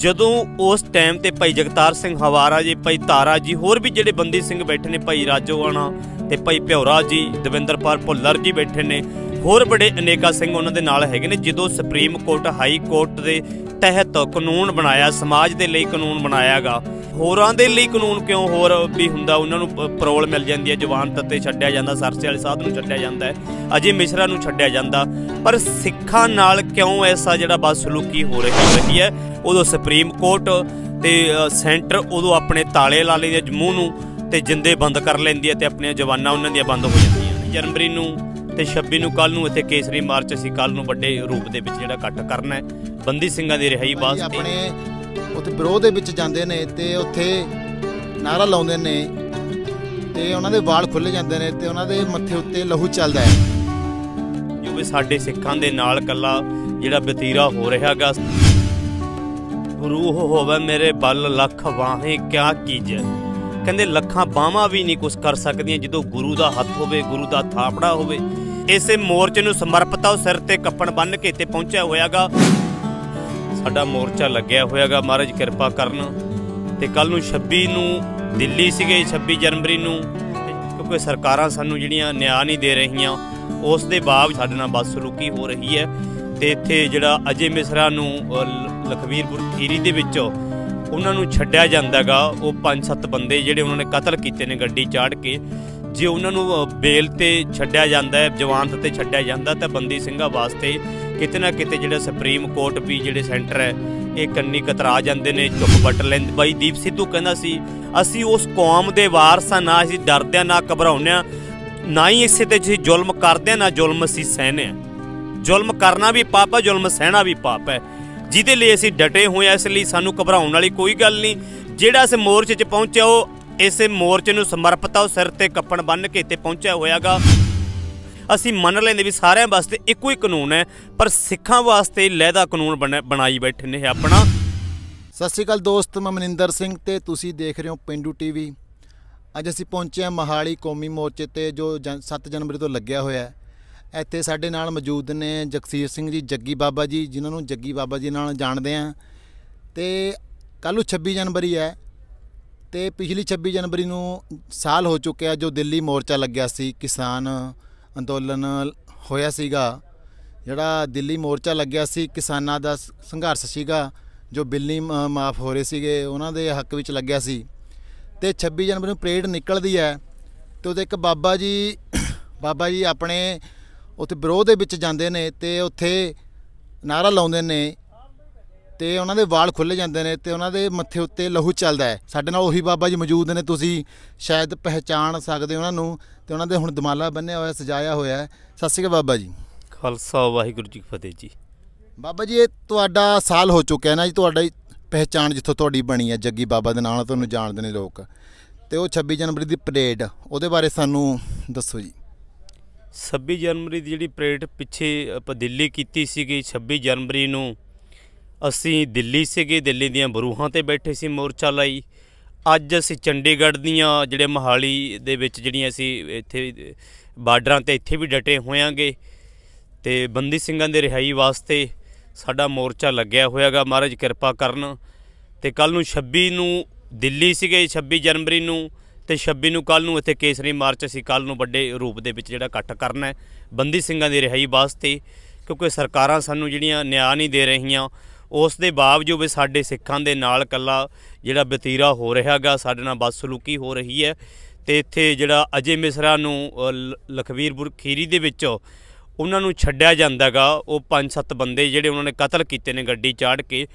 ਜਦੋਂ ਉਸ ਟਾਈਮ ਤੇ ਭਾਈ ਜਗਤਾਰ ਸਿੰਘ ਹਵਾਰਾ ਜੀ ਭਾਈ ਤਾਰਾ ਜੀ ਹੋਰ ਵੀ ਜਿਹੜੇ ਬੰਦੀ ਸਿੰਘ ਬੈਠੇ ਨੇ ਭਾਈ ਰਾਜੋਆਣਾ ਤੇ ਭਾਈ ਭਿਉਰਾ ਜੀ ਦਵਿੰਦਰਪਾਲ ਭੁੱਲਰ ਜੀ ਬੈਠੇ ਨੇ ਹੋਰ ਬੜੇ ਅਨੇਕਾ ਸਿੰਘ ਉਹਨਾਂ ਦੇ ਨਾਲ ਹੈਗੇ ਨੇ ਜਦੋਂ ਸੁਪਰੀਮ ਕੋਰਟ ਹਾਈ ਕੋਰਟ ਦੇ ਤਹਿਤ ਕਾਨੂੰਨ ਬਣਾਇਆ ਸਮਾਜ ਦੇ ਲਈ ਕਾਨੂੰਨ ਬਣਾਇਆਗਾ ਹੋਰਾਂ ਦੇ ਲਈ ਕਾਨੂੰਨ ਕਿਉਂ ਹੋਰ ਵੀ ਹੁੰਦਾ ਉਹਨਾਂ ਨੂੰ ਪਰੋਲ ਮਿਲ ਜਾਂਦੀ ਹੈ ਜਵਾਨ ਤੱਤੇ ਛੱਡਿਆ ਜਾਂਦਾ ਸਰਸੇ ਵਾਲੇ ਸਾਧ ਨੂੰ ਛੱਡਿਆ ਜਾਂਦਾ ਅਜੇ ਮਿਸ਼ਰਾ ਨੂੰ ਛੱਡਿਆ ਜਾਂਦਾ ਪਰ ਸਿੱਖਾਂ ਨਾਲ ਕਿਉਂ ਐਸਾ ਜਿਹੜਾ ਬਦਸਲੂਕੀ ਹੋ ਰਹੀ ਹੈ ਉਦੋਂ ਸੁਪਰੀਮ ਕੋਰਟ ਤੇ ਸੈਂਟਰ ਉਦੋਂ ਆਪਣੇ ਤਾਲੇ ਲਾ ਲੈਂਦੇ ਜੰਮੂ ਨੂੰ ਤੇ ਜਿੰਦੇ ਬੰਦ ਕਰ ਲੈਂਦੀ ਹੈ ਤੇ ਆਪਣੀਆਂ ਜਵਾਨਾਂ ਉਹਨਾਂ ਦੀਆਂ ਬੰਦ ਹੋ ਜਾਂਦੀਆਂ ਜਨਵਰੀ ਨੂੰ ਤੇ 26 ਨੂੰ ਕੱਲ ਨੂੰ ਇੱਥੇ ਕੇਸਰੀ ਮਾਰਚ ਅਸੀਂ ਕੱਲ ਨੂੰ ਵੱਡੇ ਰੂਪ ਦੇ ਵਿੱਚ ਜਿਹੜਾ ਇਕੱਠ ਕਰਨਾ ਹੈ ਬੰਦੀ ਸਿੰਘਾਂ ਦੀ ਰਿਹਾਈ ਵਾਸਤੇ ਆਪਣੇ ਉੱਥੇ ਵਿਰੋਧ ਦੇ ਵਿੱਚ ਜਾਂਦੇ ਨੇ ਤੇ ਉੱਥੇ ਨਾਰਾ ਲਾਉਂਦੇ ਨੇ ਤੇ ਉਹਨਾਂ ਦੇ ਵਾਲ ਖੁੱਲੇ ਜਾਂਦੇ ਨੇ ਤੇ ਉਹਨਾਂ ਦੇ ਮੱਥੇ ਉੱਤੇ ਲਹੂ ਚੱਲਦਾ ਹੈ ਜੋ ਵੀ ਸਾਡੇ ਸਿੱਖਾਂ ਦੇ ਨਾਲ ਕੱਲਾ ਜਿਹੜਾ ਬਤੀਰਾ ਹੋ ਰਿਹਾ ਰਿਹਾਗਾ ਰੂਹ ਹੋਵੇ ਮੇਰੇ ਬਲ ਲੱਖ ਵਾਹੇ ਕਿਆ ਕੀਜੇ ਕਹਿੰਦੇ ਲੱਖਾਂ ਬਾਹਾਂ ਵੀ ਨਹੀਂ ਕੁਝ ਕਰ ਸਕਦੀਆਂ ਜਦੋਂ ਗੁਰੂ ਦਾ ਹੱਥ ਹੋਵੇ ਗੁਰੂ ਦਾ ਥਾਪੜਾ ਹੋਵੇ ਇਸੇ ਮੋਰਚੇ ਨੂੰ ਸਮਰਪਿਤ ਆ ਉਹ ਸਿਰ ਤੇ ਕੱਪਣ ਬੰਨ ਕੇ ਤੇ ਪਹੁੰਚਿਆ ਹੋਇਆਗਾ ਸਾਡਾ ਮੋਰਚਾ ਲੱਗਿਆ ਹੋਇਆਗਾ ਮਹਾਰਾਜ ਕਿਰਪਾ ਕਰਨ ਤੇ ਕੱਲ ਨੂੰ 26 ਨੂੰ ਦਿੱਲੀ ਸੀਗੇ 26 ਜਨਵਰੀ ਨੂੰ ਕਿਉਂਕਿ ਸਰਕਾਰਾਂ ਸਾਨੂੰ ਜਿਹੜੀਆਂ ਨਿਆਂ ਨਹੀਂ ਦੇ ਰਹੀਆਂ ਉਸ ਦੇ ਬਾਅਦ ਸਾਡੇ ਨਾਲ ਰੁਕੀ ਹੋ ਰਹੀ ਹੈ ਤੇ ਇੱਥੇ ਜਿਹੜਾ ਅਜੇ ਮਿਸਰਾ ਨੂੰ ਲਖਵੀਰਪੁਰ ਖੀਰੀ ਦੇ ਵਿੱਚੋਂ ਉਹਨਾਂ ਨੂੰ ਛੱਡਿਆ ਜਾਂਦਾਗਾ ਉਹ 5-7 ਬੰਦੇ ਜਿਹੜੇ ਉਹਨਾਂ ਨੇ ਕਤਲ ਕੀਤੇ ਨੇ ਗੱਡੀ ਚਾੜ ਕੇ ਜੇ ਉਹਨਾਂ ਨੂੰ ਬੇਲ ਤੇ ਛੱਡਿਆ ਜਾਂਦਾ ਹੈ ਜਵਾਨਤ ਤੇ ਛੱਡਿਆ ਜਾਂਦਾ ਤਾਂ ਬੰਦੀ ਸਿੰਘਾਂ ਵਾਸਤੇ ਕਿਤੇ ਨਾ ਕਿਤੇ ਜਿਹੜਾ ਸੁਪਰੀਮ ਕੋਰਟ ਵੀ ਜਿਹੜੇ ਸੈਂਟਰ ਹੈ ਇਹ ਕੰਨੀ ਕਤਰਾ ਜਾਂਦੇ ਨੇ ਚੁੱਪ ਬਟ ਲੈਂਦੇ ਬਾਈ ਦੀਪ ਸਿੱਧੂ ਕਹਿੰਦਾ ਸੀ ਅਸੀਂ ਉਸ ਕੌਮ ਦੇ ਵਾਰਸਾਂ ਨਾ ਅਸੀਂ ਡਰਦੇ ਆ ਨਾ ਘਬਰਾਉਂਦੇ ਆ ਨਾ ਹੀ ਇਸੇ ਤੇ ਜੀ ਜ਼ੁਲਮ ਕਰਦੇ ਆ ਨਾ ਜ਼ੁਲਮ ਅਸੀਂ ਸਹਿਨੇ ਆ ਜ਼ੁਲਮ ਕਰਨਾ ਵੀ ਪਾਪ ਹੈ ਜ਼ੁਲਮ ਸਹਿਣਾ ਵੀ ਪਾਪ ਹੈ ਜਿਹਦੇ ਲਈ ਅਸੀਂ ਡਟੇ ਹੋਏ ਆ ਇਸ ਲਈ ਸਾਨੂੰ ਘਬਰਾਉਣ ਵਾਲੀ ਕੋਈ ਗੱਲ ਨਹੀਂ ਜਿਹੜਾ ਇਸ ਮੋਰਚੇ 'ਚ ਪਹੁੰਚਿਆ ਉਹ ਇਸੇ ਮੋਰਚੇ ਨੂੰ ਸਮਰਪਿਤ ਆ ਉਹ ਸਿਰ ਤੇ ਕੱਪੜਾ ਬੰਨ ਕੇ ਤੇ ਪਹੁੰਚਿਆ ਹੋਇਆਗਾ ਅਸੀਂ ਮੰਨ ਲੈਂਦੇ ਵੀ ਸਾਰਿਆਂ ਵਾਸਤੇ ਇੱਕੋ ਹੀ ਕਾਨੂੰਨ ਹੈ ਪਰ ਸਿੱਖਾਂ ਵਾਸਤੇ ਲਹਿਦਾ ਕਾਨੂੰਨ ਬਣਾਈ ਬੈਠੇ ਨੇ ਆਪਣਾ ਸਤਿ ਸ਼੍ਰੀ ਅਕਾਲ ਦੋਸਤ ਮੈਂ ਮਨਿੰਦਰ ਸਿੰਘ ਤੇ ਤੁਸੀਂ ਦੇਖ ਰਹੇ ਹੋ ਪਿੰਡੂ ਟੀਵੀ ਅੱਜ ਅਸੀਂ ਪਹੁੰਚੇ ਹਾਂ ਮਹਾਲੀ ਕੌਮੀ ਮੋਰਚੇ ਤੇ ਜੋ 7 ਜਨਵਰੀ ਤੋਂ ਲੱਗਿਆ ਹੋਇਆ ਹੈ ਇੱਥੇ ਸਾਡੇ ਨਾਲ ਮੌਜੂਦ ਨੇ ਜਗਸੀਰ ਸਿੰਘ ਜੀ ਜੱਗੀ ਬਾਬਾ ਜੀ ਜਿਨ੍ਹਾਂ ਨੂੰ ਜੱਗੀ ਬਾਬਾ ਜੀ ਨਾਲ ਜਾਣਦੇ ਆ ਤੇ ਕੱਲ ਨੂੰ 26 ਜਨਵਰੀ ਹੈ ਤੇ ਪਿਛਲੀ 26 ਜਨਵਰੀ ਨੂੰ ਸਾਲ ਹੋ ਚੁੱਕਿਆ ਜੋ ਦਿੱਲੀ ਮੋਰਚਾ ਲੱਗਿਆ ਸੀ ਕਿਸਾਨ ਅੰਦੋਲਨ ਹੋਇਆ ਸੀਗਾ ਜਿਹੜਾ ਦਿੱਲੀ ਮੋਰਚਾ ਲੱਗਿਆ ਸੀ ਕਿਸਾਨਾਂ ਦਾ ਸੰਘਰਸ਼ ਸੀਗਾ ਜੋ ਬਿੱਲੀ ਮਾਫ ਹੋ ਰਹੇ ਸੀਗੇ ਉਹਨਾਂ ਦੇ ਹੱਕ ਵਿੱਚ ਲੱਗਿਆ ਸੀ ਤੇ 26 ਜਨਵਰੀ ਨੂੰ ਪਰੇਡ ਨਿਕਲਦੀ ਹੈ ਤੇ ਉਹਦੇ ਇੱਕ ਬਾਬਾ ਜੀ ਬਾਬਾ ਜੀ ਆਪਣੇ ਉੱਥੇ ਵਿਰੋਧ ਦੇ ਵਿੱਚ ਜਾਂਦੇ ਨੇ ਤੇ ਉੱਥੇ ਨਾਰਾ ਲਾਉਂਦੇ ਨੇ ਤੇ ਉਹਨਾਂ ਦੇ ਵਾਲ ਖੁੱਲੇ ਜਾਂਦੇ ਨੇ ਤੇ ਉਹਨਾਂ ਦੇ ਮੱਥੇ ਉੱਤੇ ਲਹੂ ਚੱਲਦਾ ਹੈ ਸਾਡੇ ਨਾਲ ਉਹੀ ਬਾਬਾ ਜੀ ਮੌਜੂਦ ਨੇ ਤੁਸੀਂ ਸ਼ਾਇਦ ਪਹਿਚਾਣ ਸਕਦੇ ਉਹਨਾਂ ਨੂੰ ਤੇ ਉਹਨਾਂ ਦੇ ਹੁਣ ਦਮਾਲਾ ਬੰਨਿਆ ਹੋਇਆ ਸਜਾਇਆ ਹੋਇਆ ਹੈ ਸਤਿ ਸ਼੍ਰੀ ਅਕਾਲ ਬਾਬਾ ਜੀ ਖਾਲਸਾ ਵਾਹਿਗੁਰੂ ਜੀ ਕੀ ਫਤਿਹ ਜੀ ਬਾਬਾ ਜੀ ਇਹ ਤੁਹਾਡਾ ਸਾਲ ਹੋ ਚੁੱਕਿਆ ਨਾ ਜੀ ਤੁਹਾਡਾ ਪਹਿਚਾਣ ਜਿੱਥੋਂ ਤੁਹਾਡੀ ਬਣੀ ਹੈ ਜੱਗੀ ਬਾਬਾ ਦੇ ਨਾਲ ਤੁਹਾਨੂੰ ਜਾਣਦੇ ਨੇ ਲੋਕ ਤੇ ਉਹ 26 ਜਨਵਰੀ ਦੀ ਪਰੇਡ ਉਹਦੇ ਬਾਰੇ ਸਾਨੂੰ ਦੱਸੋ ਜੀ 26 ਜਨਵਰੀ ਦੀ ਜਿਹੜੀ ਪਰੇਡ ਪਿੱਛੇ ਆਪਾਂ ਦਿੱਲੀ ਕੀਤੀ ਸੀਗੀ 26 ਜਨਵਰੀ ਨੂੰ ਅਸੀਂ ਦਿੱਲੀ ਸੀਗੇ ਦਿੱਲੀ ਦੀਆਂ ਬਰੂਹਾਂ ਤੇ ਬੈਠੇ ਸੀ ਮੋਰਚਾ ਲਈ ਅੱਜ ਅਸੀਂ ਚੰਡੀਗੜ੍ਹ ਦੀਆਂ ਜਿਹੜੇ ਮਹਾਲੀ ਦੇ ਵਿੱਚ ਜਿਹੜੀਆਂ ਅਸੀਂ ਇੱਥੇ ਬਾਰਡਰਾਂ ਤੇ ਇੱਥੇ ਵੀ ਡਟੇ ਹੋਇਆਂਗੇ ਤੇ ਬੰਦੀ ਸਿੰਘਾਂ ਦੇ ਰਿਹਾਈ ਵਾਸਤੇ ਸਾਡਾ ਮੋਰਚਾ ਲੱਗਿਆ ਹੋਇਆਗਾ ਮਹਾਰਾਜ ਕਿਰਪਾ ਕਰਨ ਤੇ ਕੱਲ ਨੂੰ 26 ਨੂੰ ਦਿੱਲੀ ਸੀਗੇ 26 ਜਨਵਰੀ ਨੂੰ ਤੇ 26 ਨੂੰ ਕੱਲ ਨੂੰ ਇੱਥੇ ਕੇਸਰੀ ਮਾਰਚ ਅਸੀਂ ਕੱਲ ਨੂੰ ਵੱਡੇ ਰੂਪ ਦੇ ਵਿੱਚ ਜਿਹੜਾ ਇਕੱਠ ਕਰਨਾ ਹੈ ਬੰਦੀ ਸਿੰਘਾਂ ਦੀ ਰਿਹਾਈ ਵਾਸਤੇ ਕਿਉਂਕਿ ਸਰਕਾਰਾਂ ਸਾਨੂੰ ਜਿਹੜੀਆਂ ਨਿਆਂ ਨਹੀਂ ਦੇ ਰਹੀਆਂ ਉਸ ਦੇ ਬਾਵਜੂਦ ਵੀ ਸਾਡੇ ਸਿੱਖਾਂ ਦੇ ਨਾਲ ਕੱਲਾ ਜਿਹੜਾ ਬਤੀਰਾ ਹੋ ਰਿਹਾਗਾ ਸਾਡੇ ਨਾਲ ਬਦਸਲੂਕੀ ਹੋ ਰਹੀ ਹੈ ਤੇ ਇੱਥੇ ਜਿਹੜਾ ਅਜੇ ਮਿਸਰਾ ਨੂੰ ਲਖਵੀਰਪੁਰ ਖੀਰੀ ਦੇ ਵਿੱਚ ਉਹਨਾਂ ਨੂੰ ਛੱਡਿਆ ਜਾਂਦਾਗਾ ਉਹ ਪੰਜ ਸੱਤ ਬੰਦੇ ਜਿਹੜੇ ਉਹਨਾਂ ਨੇ ਕਤਲ ਕੀਤੇ ਨੇ ਗੱਡੀ ਚਾੜ ਕੇ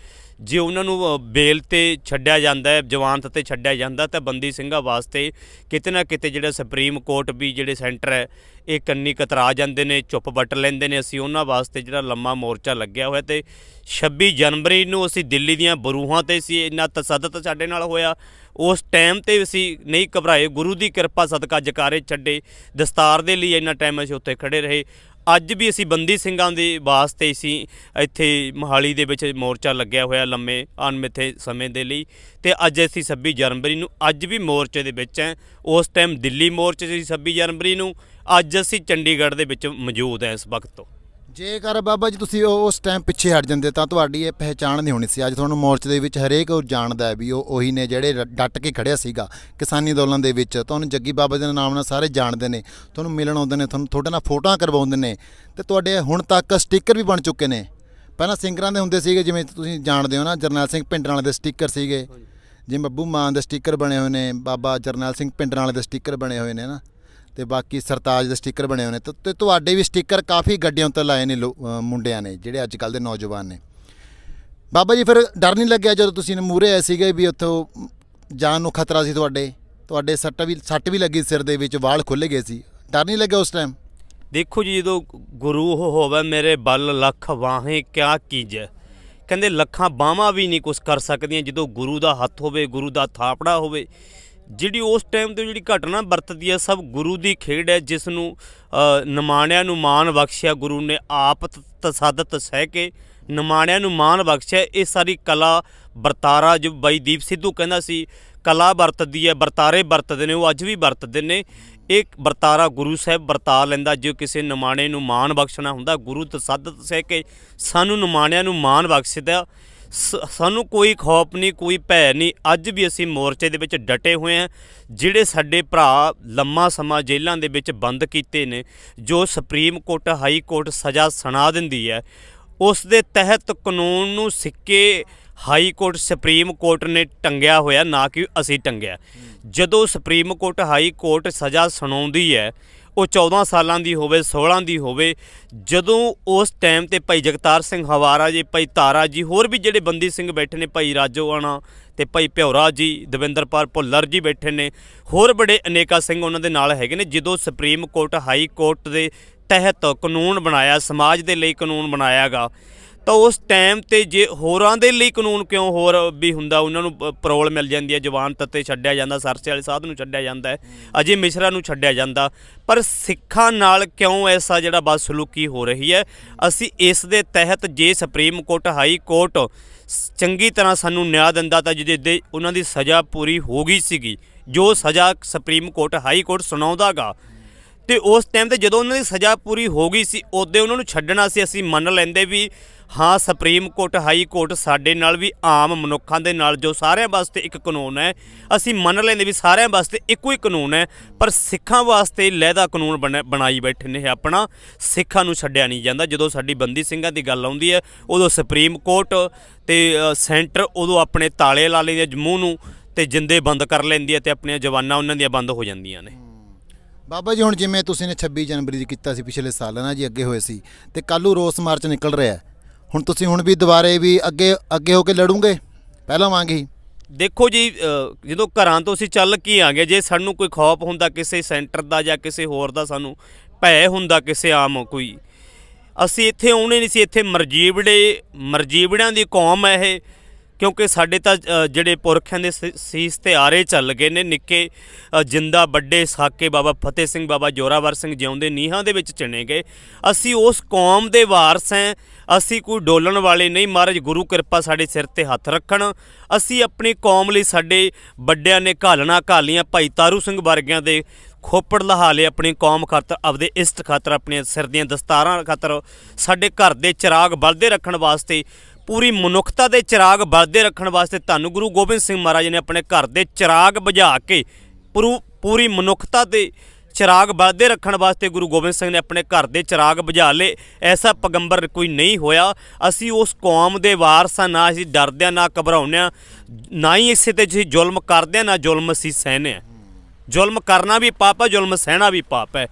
ਜੇ ਉਹਨਾਂ ਨੂੰ ਬੇਲ ਤੇ ਛੱਡਿਆ ਜਾਂਦਾ ਹੈ ਜਵਾਨਤ ਤੇ ਛੱਡਿਆ ਜਾਂਦਾ ਤਾਂ ਬੰਦੀ ਸਿੰਘਾਂ ਵਾਸਤੇ ਕਿਤੇ ਨਾ ਕਿਤੇ ਜਿਹੜਾ ਸੁਪਰੀਮ ਕੋਰਟ ਵੀ ਜਿਹੜੇ ਸੈਂਟਰ ਹੈ ਇਹ ਕੰਨੀ ਕਤਰਾ ਜਾਂਦੇ ਨੇ ਚੁੱਪ ਬੱਟ ਲੈਂਦੇ ਨੇ ਅਸੀਂ ਉਹਨਾਂ ਵਾਸਤੇ ਜਿਹੜਾ ਲੰਮਾ ਮੋਰਚਾ ਲੱਗਿਆ ਹੋਇਆ ਤੇ 26 ਜਨਵਰੀ ਨੂੰ ਅਸੀਂ ਦਿੱਲੀ ਦੀਆਂ ਬਰੂਹਾਂ ਤੇ ਸੀ ਇੰਨਾ ਤਸੱਦਦ ਸਾਡੇ ਨਾਲ ਹੋਇਆ ਉਸ ਟਾਈਮ ਤੇ ਅਸੀਂ ਨਹੀਂ ਘਬਰਾਏ ਗੁਰੂ ਦੀ ਕਿਰਪਾ ਸਦਕਾ ਜਕਾਰੇ ਛੱਡੇ ਦਸਤਾਰ ਦੇ ਲਈ ਇੰਨਾ ਟਾਈਮ ਅਸੀਂ ਉੱਥੇ ਖੜੇ ਰਹੇ ਅੱਜ ਵੀ ਅਸੀਂ ਬੰਦੀ ਸਿੰਘਾਂ ਦੇ ਵਾਸਤੇ ਸੀ ਇੱਥੇ ਮਹਾਲੀ ਦੇ ਵਿੱਚ ਮੋਰਚਾ ਲੱਗਿਆ ਹੋਇਆ ਲੰਮੇ ਅਨਮਿੱਥੇ ਸਮੇਂ ਦੇ ਲਈ ਤੇ ਅੱਜ ਅਸੀਂ 26 ਜਨਵਰੀ ਨੂੰ ਅੱਜ ਵੀ ਮੋਰਚੇ ਦੇ ਵਿੱਚ ਹਾਂ ਉਸ ਟਾਈਮ ਦਿੱਲੀ ਮੋਰਚੇ ਸੀ 26 ਜਨਵਰੀ ਨੂੰ ਅੱਜ ਅਸੀਂ ਚੰਡੀਗੜ੍ਹ ਦੇ ਵਿੱਚ ਮੌਜੂਦ ਹਾਂ ਇਸ ਵਕਤ ਤੋਂ ਜੇਕਰ ਬਾਬਾ ਜੀ ਤੁਸੀਂ ਉਸ ਟਾਈਮ ਪਿੱਛੇ ਹਟ ਜਾਂਦੇ ਤਾਂ ਤੁਹਾਡੀ ਇਹ ਪਹਿਚਾਣ ਨਹੀਂ ਹੋਣੀ ਸੀ ਅੱਜ ਤੁਹਾਨੂੰ ਮੋਰਚੇ ਦੇ ਵਿੱਚ ਹਰੇਕ ਉਹ ਜਾਣਦਾ ਹੈ ਵੀ ਉਹ ਉਹੀ ਨੇ ਜਿਹੜੇ ਡਟ ਕੇ ਖੜਿਆ ਸੀਗਾ ਕਿਸਾਨੀ ਅੰਦੋਲਨ ਦੇ ਵਿੱਚ ਤੁਹਾਨੂੰ ਜੱਗੀ ਬਾਬਾ ਜੀ ਦੇ ਨਾਮ ਨਾਲ ਸਾਰੇ ਜਾਣਦੇ ਨੇ ਤੁਹਾਨੂੰ ਮਿਲਣ ਆਉਂਦੇ ਨੇ ਤੁਹਾਨੂੰ ਤੁਹਾਡੇ ਨਾਲ ਫੋਟੋਆਂ ਕਰਵਾਉਂਦੇ ਨੇ ਤੇ ਤੁਹਾਡੇ ਹੁਣ ਤੱਕ ਸਟicker ਵੀ ਬਣ ਚੁੱਕੇ ਨੇ ਪਹਿਲਾਂ ਸਿੰਗਰਾਂ ਦੇ ਹੁੰਦੇ ਸੀਗੇ ਜਿਵੇਂ ਤੁਸੀਂ ਜਾਣਦੇ ਹੋ ਨਾ ਜਰਨੈਲ ਸਿੰਘ ਪਿੰਡਰ ਵਾਲੇ ਦੇ ਸਟicker ਸੀਗੇ ਜਿਵੇਂ ਬੱਬੂ ਮਾਨ ਦੇ ਸਟicker ਬਣੇ ਹੋਏ ਨੇ ਬਾਬਾ ਜਰਨੈਲ ਸਿੰਘ ਪਿੰਡਰ ਵਾਲੇ ਦੇ ਸਟicker ਬਣੇ ਹੋਏ ਨੇ ਨਾ ਤੇ ਬਾਕੀ ਸਰਤਾਜ ਦੇ ਸਟicker ਬਣੇ ਹੋਣੇ ਨੇ ਤੇ ਤੁਹਾਡੇ ਵੀ ਸਟicker ਕਾਫੀ ਗੱਡੀਆਂ ਉੱਤੇ ਲਾਏ ਨੇ ਮੁੰਡਿਆਂ ਨੇ ਜਿਹੜੇ ਅੱਜ ਕੱਲ ਦੇ ਨੌਜਵਾਨ ਨੇ ਬਾਬਾ ਜੀ ਫਿਰ ਡਰ ਨਹੀਂ ਲੱਗਿਆ ਜਦੋਂ ਤੁਸੀਂ ਮੂਰੇ ਆਏ ਸੀਗੇ ਵੀ ਉੱਥੋਂ ਜਾਨ ਨੂੰ ਖਤਰਾ ਸੀ ਤੁਹਾਡੇ ਤੁਹਾਡੇ ਸੱਟ ਵੀ ਸੱਟ ਵੀ ਲੱਗੀ ਸਿਰ ਦੇ ਵਿੱਚ ਵਾਲ ਖੁੱਲ ਗਏ ਸੀ ਡਰ ਨਹੀਂ ਲੱਗਿਆ ਉਸ ਟਾਈਮ ਦੇਖੋ ਜੀ ਜਦੋਂ ਗੁਰੂ ਹੋਵੇ ਮੇਰੇ ਬਲ ਲੱਖ ਵਾਹੇ ਕਿਆ ਕੀਜੈ ਕਹਿੰਦੇ ਲੱਖਾਂ ਬਾਹਾਂ ਵੀ ਨਹੀਂ ਕੁਝ ਕਰ ਸਕਦੀਆਂ ਜਦੋਂ ਗੁਰੂ ਦਾ ਹੱਥ ਹੋਵੇ ਗੁਰੂ ਦਾ ਥਾਪੜਾ ਹੋਵੇ ਜਿਹੜੀ ਉਸ ਟਾਈਮ ਤੇ ਜਿਹੜੀ ਘਟਨਾ ਵਰਤਦੀ ਹੈ ਸਭ ਗੁਰੂ ਦੀ ਖੇਡ ਹੈ ਜਿਸ ਨੂੰ ਨਮਾਣਿਆਂ ਨੂੰ ਮਾਨ ਬਖਸ਼ਿਆ ਗੁਰੂ ਨੇ ਆਪ ਤਸਦਤ ਸਹਿ ਕੇ ਨਮਾਣਿਆਂ ਨੂੰ ਮਾਨ ਬਖਸ਼ਿਆ ਇਹ ਸਾਰੀ ਕਲਾ ਵਰਤਾਰਾ ਜੋ ਬਾਈ ਦੀਪ ਸਿੱਧੂ ਕਹਿੰਦਾ ਸੀ ਕਲਾ ਵਰਤਦੀ ਹੈ ਵਰਤਾਰੇ ਵਰਤਦੇ ਨੇ ਉਹ ਅੱਜ ਵੀ ਵਰਤਦੇ ਨੇ ਇਹ ਵਰਤਾਰਾ ਗੁਰੂ ਸਾਹਿਬ ਵਰਤਾ ਲੈਂਦਾ ਜੋ ਕਿਸੇ ਨਮਾਣੇ ਨੂੰ ਮਾਨ ਬਖਸ਼ਣਾ ਹੁੰਦਾ ਗੁਰੂ ਤਸਦਤ ਸਹਿ ਕੇ ਸਾਨੂੰ ਨਮਾਣਿਆਂ ਨੂੰ ਮਾਨ ਬਖਸ਼ਦਾ ਸਾਨੂੰ ਕੋਈ ਖੌਫ ਨਹੀਂ ਕੋਈ ਭੈ ਨਹੀਂ ਅੱਜ ਵੀ ਅਸੀਂ ਮੋਰਚੇ ਦੇ ਵਿੱਚ ਡਟੇ ਹੋਏ ਆ ਜਿਹੜੇ ਸਾਡੇ ਭਰਾ ਲੰਮਾ ਸਮਾਂ ਜੇਲ੍ਹਾਂ ਦੇ ਵਿੱਚ ਬੰਦ ਕੀਤੇ ਨੇ ਜੋ ਸੁਪਰੀਮ ਕੋਰਟ ਹਾਈ ਕੋਰਟ ਸਜ਼ਾ ਸੁਣਾ ਦਿੰਦੀ ਹੈ ਉਸ ਦੇ ਤਹਿਤ ਕਾਨੂੰਨ ਨੂੰ ਸਿੱਕੇ ਹਾਈ ਕੋਰਟ ਸੁਪਰੀਮ ਕੋਰਟ ਨੇ ਟੰਗਿਆ ਹੋਇਆ ਨਾ ਕਿ ਅਸੀਂ ਟੰਗਿਆ ਜਦੋਂ ਸੁਪਰੀਮ ਕੋਰਟ ਹਾਈ ਕੋਰਟ ਸਜ਼ਾ ਸੁਣਾਉਂਦੀ ਹੈ ਉਹ 14 ਸਾਲਾਂ ਦੀ ਹੋਵੇ 16 ਦੀ ਹੋਵੇ ਜਦੋਂ ਉਸ ਟਾਈਮ ਤੇ ਭਾਈ ਜਗਤਾਰ ਸਿੰਘ ਹਵਾਰਾ ਜੀ ਭਾਈ ਤਾਰਾ ਜੀ ਹੋਰ ਵੀ ਜਿਹੜੇ ਬੰਦੀ ਸਿੰਘ ਬੈਠੇ ਨੇ ਭਾਈ ਰਾਜੋਆਣਾ ਤੇ ਭਾਈ ਭਿਉਰਾ ਜੀ ਦਵਿੰਦਰਪਾਲ ਭੁੱਲਰ ਜੀ ਬੈਠੇ ਨੇ ਹੋਰ ਬੜੇ ਅਨੇਕਾ ਸਿੰਘ ਉਹਨਾਂ ਦੇ ਨਾਲ ਹੈਗੇ ਨੇ ਜਦੋਂ ਸੁਪਰੀਮ ਕੋਰਟ ਹਾਈ ਕੋਰਟ ਦੇ ਤਹਿਤ ਕਾਨੂੰਨ ਬਣਾਇਆ ਸਮਾਜ ਦੇ ਲਈ ਕਾਨੂੰਨ ਬਣਾਇਆਗਾ ਤਾਂ ਉਸ ਟਾਈਮ ਤੇ ਜੇ ਹੋਰਾਂ ਦੇ ਲਈ ਕਾਨੂੰਨ ਕਿਉਂ ਹੋਰ ਵੀ ਹੁੰਦਾ ਉਹਨਾਂ ਨੂੰ ਪਰੋਲ ਮਿਲ ਜਾਂਦੀ ਹੈ ਜਵਾਨ ਤੱਤੇ ਛੱਡਿਆ ਜਾਂਦਾ ਸਰਸੇ ਵਾਲੇ ਸਾਧ ਨੂੰ ਛੱਡਿਆ ਜਾਂਦਾ ਹੈ ਅਜੇ ਮਿਸ਼ਰਾ ਨੂੰ ਛੱਡਿਆ ਜਾਂਦਾ ਪਰ ਸਿੱਖਾਂ ਨਾਲ ਕਿਉਂ ਐਸਾ ਜਿਹੜਾ ਬਦਸਲੂਕੀ ਹੋ ਰਹੀ ਹੈ ਅਸੀਂ ਇਸ ਦੇ ਤਹਿਤ ਜੇ ਸੁਪਰੀਮ ਕੋਰਟ ਹਾਈ ਕੋਰਟ ਚੰਗੀ ਤਰ੍ਹਾਂ ਸਾਨੂੰ ਨਿਆਂ ਦਿੰਦਾ ਤਾਂ ਜਿਹਦੇ ਉਹਨਾਂ ਦੀ ਸਜ਼ਾ ਪੂਰੀ ਹੋ ਗਈ ਸੀਗੀ ਜੋ ਸਜ਼ਾ ਸੁਪਰੀਮ ਕੋਰਟ ਹਾਈ ਕੋਰਟ ਸੁਣਾਉਂਦਾਗਾ ਤੇ ਉਸ ਟਾਈਮ ਤੇ ਜਦੋਂ ਉਹਨਾਂ ਦੀ ਸਜ਼ਾ ਪੂਰੀ ਹੋ ਗਈ ਸੀ ਉਹਦੇ ਉਹਨਾਂ ਨੂੰ ਛੱਡਣਾ ਸੀ ਅਸੀਂ ਮੰਨ ਲੈਂਦੇ ਵੀ ਹਾਂ ਸੁਪਰੀਮ ਕੋਰਟ ਹਾਈ ਕੋਰਟ ਸਾਡੇ ਨਾਲ ਵੀ ਆਮ ਮਨੁੱਖਾਂ ਦੇ ਨਾਲ ਜੋ ਸਾਰਿਆਂ ਵਾਸਤੇ ਇੱਕ ਕਾਨੂੰਨ ਹੈ ਅਸੀਂ ਮੰਨ ਲੈਂਦੇ ਵੀ ਸਾਰਿਆਂ ਵਾਸਤੇ ਇੱਕੋ ਹੀ ਕਾਨੂੰਨ ਹੈ ਪਰ ਸਿੱਖਾਂ ਵਾਸਤੇ ਲਹਿਦਾ ਕਾਨੂੰਨ ਬਣਾਈ ਬੈਠੇ ਨੇ ਆਪਣਾ ਸਿੱਖਾਂ ਨੂੰ ਛੱਡਿਆ ਨਹੀਂ ਜਾਂਦਾ ਜਦੋਂ ਸਾਡੀ ਬੰਦੀ ਸਿੰਘਾਂ ਦੀ ਗੱਲ ਆਉਂਦੀ ਹੈ ਉਦੋਂ ਸੁਪਰੀਮ ਕੋਰਟ ਤੇ ਸੈਂਟਰ ਉਦੋਂ ਆਪਣੇ ਤਾਲੇ ਲਾ ਲੈਂਦੇ ਜੰਮੂ ਨੂੰ ਤੇ ਜਿੰਦੇ ਬੰਦ ਕਰ ਲੈਂਦੀ ਹੈ ਤੇ ਆਪਣੀਆਂ ਜਵਾਨਾਂ ਉਹਨਾਂ ਦੀਆਂ ਬੰਦ ਹੋ ਜਾਂਦੀਆਂ ਨੇ ਬਾਬਾ ਜੀ ਹੁਣ ਜਿਵੇਂ ਤੁਸੀਂ ਨੇ 26 ਜਨਵਰੀ ਦੀ ਕੀਤਾ ਸੀ ਪਿਛਲੇ ਸਾਲ ਨਾ ਜੀ ਅੱਗੇ ਹੋਏ ਸੀ ਤੇ ਕੱਲੂ ਰੋਸ ਮਾਰਚ ਨਿਕਲ ਰਿਹਾ ਹੁਣ ਤੁਸੀਂ ਹੁਣ ਵੀ ਦੁਬਾਰੇ ਵੀ ਅੱਗੇ ਅੱਗੇ ਹੋ ਕੇ ਲੜੂਗੇ ਪਹਿਲਾਂ ਵਾਂਗ ਹੀ ਦੇਖੋ ਜੀ ਜਦੋਂ ਘਰਾਂ ਤੋਂ ਅਸੀਂ ਚੱਲ ਕੇ ਆ ਗਏ ਜੇ ਸਾਨੂੰ ਕੋਈ ਖੌਫ ਹੁੰਦਾ ਕਿਸੇ ਸੈਂਟਰ ਦਾ ਜਾਂ ਕਿਸੇ ਹੋਰ ਦਾ ਸਾਨੂੰ ਭੈ ਹੁੰਦਾ ਕਿਸੇ ਆਮ ਕੋਈ ਅਸੀਂ ਇੱਥੇ ਆਉਣੇ ਨਹੀਂ ਸੀ ਇੱਥੇ ਮਰਜੀਬੜੇ ਮਰਜੀਬੜਿਆਂ ਦੀ ਕੌਮ ਹੈ ਇਹ ਕਿਉਂਕਿ ਸਾਡੇ ਤਾਂ ਜਿਹੜੇ ਪੁਰਖਿਆਂ ਦੇ ਸੀਸ ਤੇ ਆਰੇ ਚੱਲ ਗਏ ਨੇ ਨਿੱਕੇ ਜਿੰਦਾ ਵੱਡੇ ਸਾਕੇ ਬਾਬਾ ਫਤਿਹ ਸਿੰਘ ਬਾਬਾ ਜੋਰਾਵਰ ਸਿੰਘ ਜਿਉਂਦੇ ਨੀਹਾਂ ਦੇ ਵਿੱਚ ਚਣੇ ਗਏ ਅਸੀਂ ਉਸ ਕੌਮ ਦੇ ਵਾਰਸ ਐ ਅਸੀਂ ਕੋਈ ਡੋਲਣ ਵਾਲੇ ਨਹੀਂ ਮਹਾਰਾਜ ਗੁਰੂ ਕਿਰਪਾ ਸਾਡੇ ਸਿਰ ਤੇ ਹੱਥ ਰੱਖਣ ਅਸੀਂ ਆਪਣੀ ਕੌਮ ਲਈ ਸਾਡੇ ਵੱਡਿਆਂ ਨੇ ਘਾਲਣਾ ਘਾਲੀਆਂ ਭਾਈ ਤਾਰੂ ਸਿੰਘ ਵਰਗਿਆਂ ਦੇ ਖੋਪੜ ਲਹਾ ਲੇ ਆਪਣੀ ਕੌਮ ਖਾਤਰ ਆਪਦੇ ਇਸਤ ਖਾਤਰ ਆਪਣੇ ਸਿਰ ਦੀਆਂ ਦਸਤਾਰਾਂ ਖਾਤਰ ਸਾਡੇ ਘਰ ਦੇ ਚਿਰਾਗ ਬਲਦੇ ਰੱਖਣ ਵਾਸਤੇ ਪੂਰੀ ਮਨੁੱਖਤਾ ਦੇ ਚਿਰਾਗ ਬਲਦੇ ਰੱਖਣ ਵਾਸਤੇ ਧੰਨ ਗੁਰੂ ਗੋਬਿੰਦ ਸਿੰਘ ਮਹਾਰਾਜ ਨੇ ਆਪਣੇ ਘਰ ਦੇ ਚਿਰਾਗ ਬੁਝਾ ਕੇ ਪੂਰੀ ਮਨੁੱਖਤਾ ਦੇ ਚਿਰਾਗ ਬਲਦੇ ਰੱਖਣ ਵਾਸਤੇ ਗੁਰੂ ਗੋਬਿੰਦ ਸਿੰਘ ਨੇ ਆਪਣੇ ਘਰ ਦੇ ਚਿਰਾਗ ਬੁਝਾ ਲਏ ਐਸਾ ਪਗੰਬਰ ਕੋਈ ਨਹੀਂ ਹੋਇਆ ਅਸੀਂ ਉਸ ਕੌਮ ਦੇ ਵਾਰਸਾਂ ਨਾ ਅਸੀਂ ਡਰਦਿਆਂ ਨਾ ਘਬਰਾਉਂਦਿਆਂ ਨਾ ਹੀ ਇਸੇ ਤੇ ਜਿਹੀ ਜ਼ੁਲਮ ਕਰਦੇ ਨਾ ਜ਼ੁਲਮ ਅਸੀਂ ਸਹਿਨੇ ਜ਼ੁਲਮ ਕਰਨਾ ਵੀ ਪਾਪ ਹੈ ਜ਼ੁਲਮ ਸਹਿਣਾ ਵੀ ਪਾਪ ਹੈ